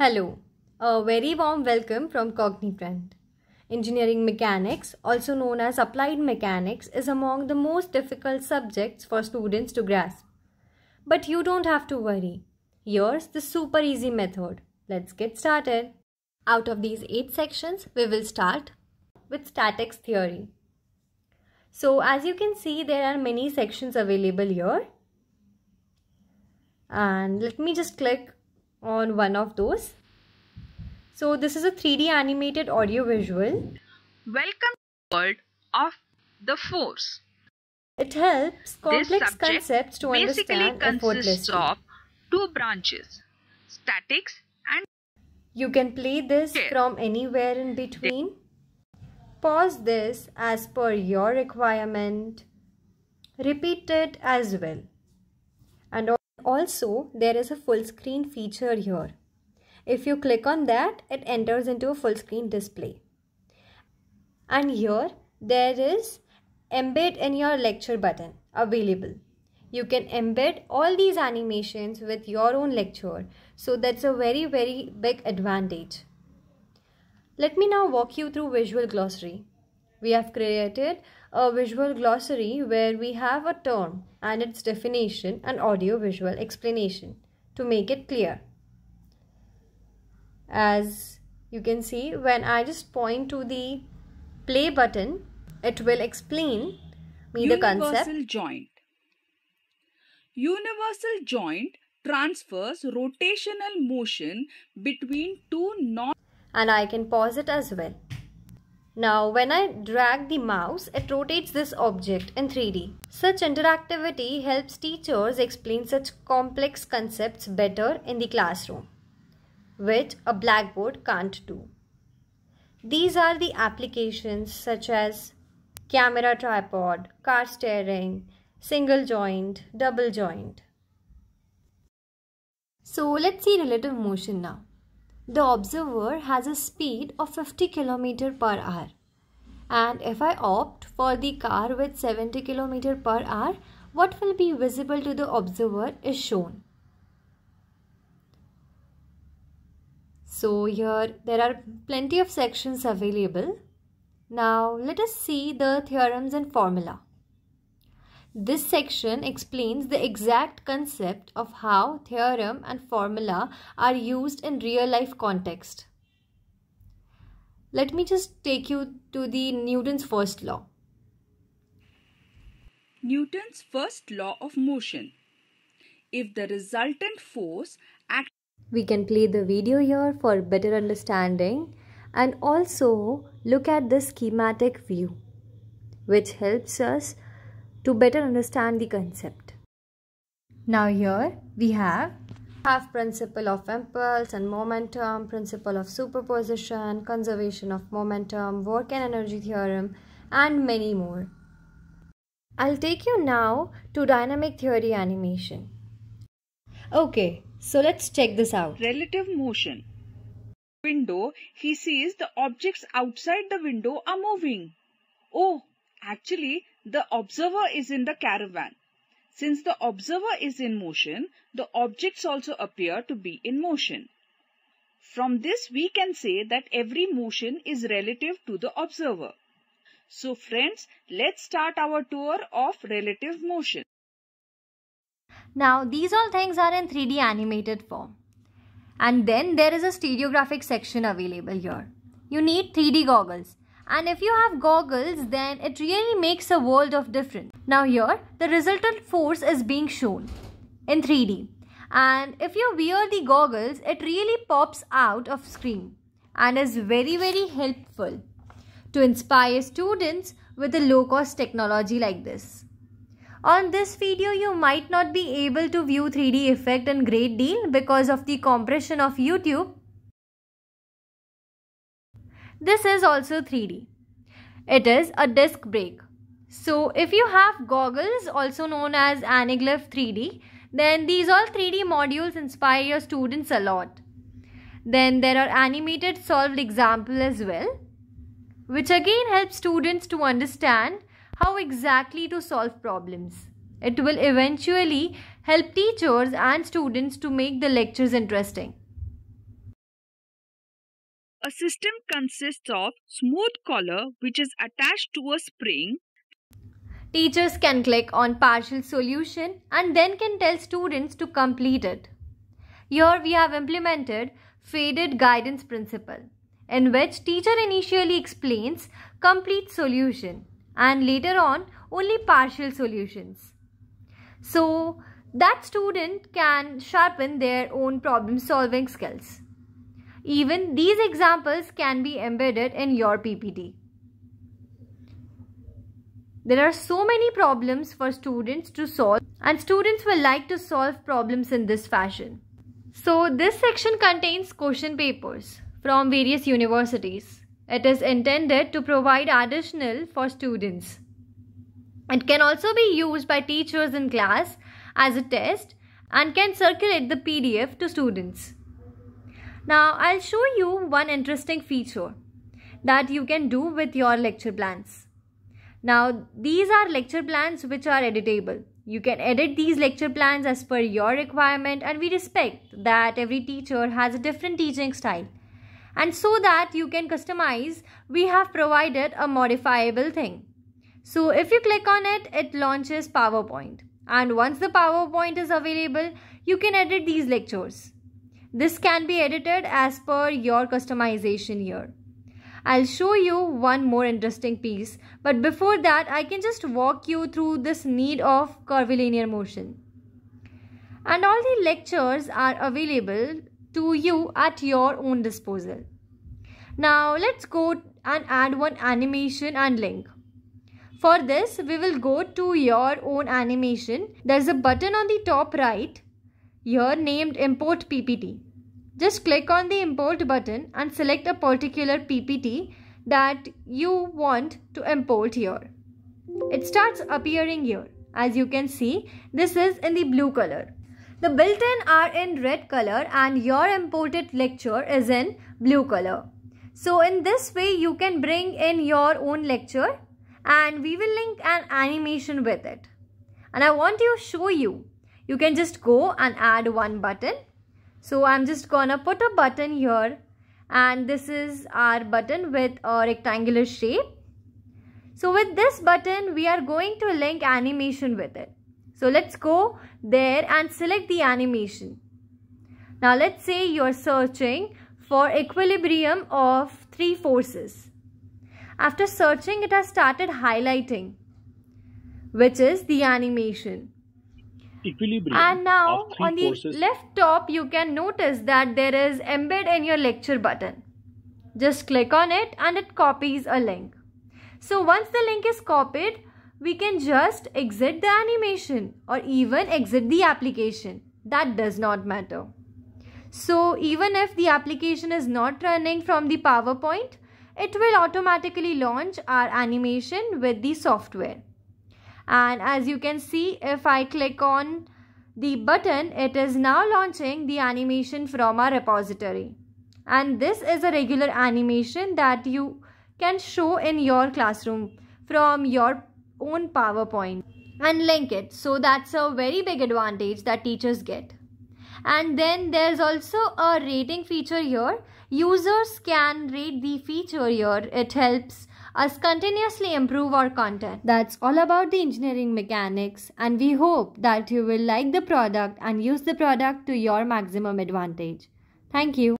Hello, a very warm welcome from Cognitrend. Engineering mechanics, also known as applied mechanics, is among the most difficult subjects for students to grasp. But you don't have to worry. Here's the super easy method. Let's get started. Out of these 8 sections, we will start with statics theory. So as you can see, there are many sections available here. And let me just click on one of those. So this is a 3D animated audio visual. Welcome to the world of the force. It helps complex concepts to understand effortlessly. of two branches, statics and You can play this from anywhere in between. Pause this as per your requirement. Repeat it as well. And also, there is a full screen feature here. If you click on that, it enters into a full screen display. And here, there is embed in your lecture button available. You can embed all these animations with your own lecture. So that's a very, very big advantage. Let me now walk you through Visual Glossary. We have created a visual glossary where we have a term and its definition and audio visual explanation to make it clear. As you can see, when I just point to the play button, it will explain me Universal the concept. Joint. Universal joint transfers rotational motion between two non- and I can pause it as well. Now when I drag the mouse, it rotates this object in 3D. Such interactivity helps teachers explain such complex concepts better in the classroom, which a blackboard can't do. These are the applications such as camera tripod, car steering, single joint, double joint. So let's see relative motion now the observer has a speed of 50 km per hour. And if I opt for the car with 70 km per hour, what will be visible to the observer is shown. So here there are plenty of sections available. Now let us see the theorems and formula. This section explains the exact concept of how theorem and formula are used in real life context. Let me just take you to the Newton's first law. Newton's first law of motion. If the resultant force acts we can play the video here for better understanding and also look at the schematic view which helps us to better understand the concept. Now here we have half principle of impulse and momentum, principle of superposition, conservation of momentum, work and energy theorem and many more. I'll take you now to dynamic theory animation. Okay, so let's check this out. Relative motion. Window, he sees the objects outside the window are moving. Oh, actually the observer is in the caravan. Since the observer is in motion, the objects also appear to be in motion. From this we can say that every motion is relative to the observer. So friends, let's start our tour of relative motion. Now these all things are in 3D animated form. And then there is a stereographic section available here. You need 3D goggles and if you have goggles then it really makes a world of difference. Now here the resultant force is being shown in 3D and if you wear the goggles it really pops out of screen and is very very helpful to inspire students with a low cost technology like this. On this video you might not be able to view 3D effect in great deal because of the compression of YouTube this is also 3D. It is a disc brake. So if you have goggles also known as Aniglyph 3D, then these all 3D modules inspire your students a lot. Then there are animated solved example as well, which again helps students to understand how exactly to solve problems. It will eventually help teachers and students to make the lectures interesting. A system consists of smooth collar which is attached to a spring. Teachers can click on partial solution and then can tell students to complete it. Here we have implemented faded guidance principle in which teacher initially explains complete solution and later on only partial solutions. So that student can sharpen their own problem solving skills. Even these examples can be embedded in your PPT. There are so many problems for students to solve and students will like to solve problems in this fashion. So this section contains question papers from various universities. It is intended to provide additional for students. It can also be used by teachers in class as a test and can circulate the PDF to students. Now I'll show you one interesting feature that you can do with your lecture plans. Now these are lecture plans which are editable. You can edit these lecture plans as per your requirement and we respect that every teacher has a different teaching style. And so that you can customize, we have provided a modifiable thing. So if you click on it, it launches PowerPoint. And once the PowerPoint is available, you can edit these lectures. This can be edited as per your customization here. I'll show you one more interesting piece but before that I can just walk you through this need of curvilinear motion. And all the lectures are available to you at your own disposal. Now let's go and add one animation and link. For this we will go to your own animation. There's a button on the top right here named import PPT. Just click on the import button and select a particular PPT that you want to import here. It starts appearing here. As you can see, this is in the blue color. The built-in are in red color and your imported lecture is in blue color. So in this way, you can bring in your own lecture and we will link an animation with it. And I want to show you you can just go and add one button. So I'm just gonna put a button here and this is our button with a rectangular shape. So with this button, we are going to link animation with it. So let's go there and select the animation. Now let's say you're searching for equilibrium of three forces. After searching, it has started highlighting, which is the animation equilibrium and now on the left top you can notice that there is embed in your lecture button just click on it and it copies a link so once the link is copied we can just exit the animation or even exit the application that does not matter so even if the application is not running from the powerpoint it will automatically launch our animation with the software and as you can see if I click on the button it is now launching the animation from our repository and this is a regular animation that you can show in your classroom from your own PowerPoint and link it. So that's a very big advantage that teachers get. And then there's also a rating feature here. Users can rate the feature here. It helps us continuously improve our content. That's all about the engineering mechanics and we hope that you will like the product and use the product to your maximum advantage. Thank you.